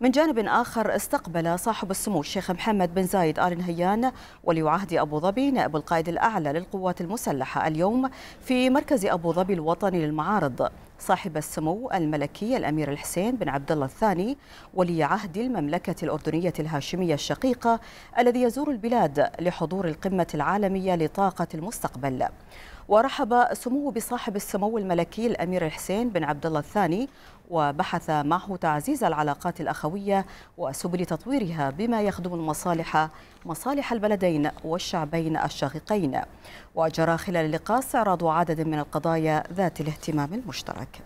من جانب آخر استقبل صاحب السمو الشيخ محمد بن زايد آل نهيان ولي عهد أبو ظبي نائب القائد الأعلى للقوات المسلحة اليوم في مركز أبو ظبي الوطني للمعارض صاحب السمو الملكي الأمير الحسين بن عبد الله الثاني ولي عهد المملكة الأردنية الهاشمية الشقيقة الذي يزور البلاد لحضور القمة العالمية لطاقة المستقبل ورحب سموه بصاحب السمو الملكي الأمير الحسين بن عبد الله الثاني وبحث معه تعزيز العلاقات الأخوية وسبل تطويرها بما يخدم المصالح مصالح البلدين والشعبين الشقيقين وجرى خلال اللقاء استعراض عدد من القضايا ذات الاهتمام المشترك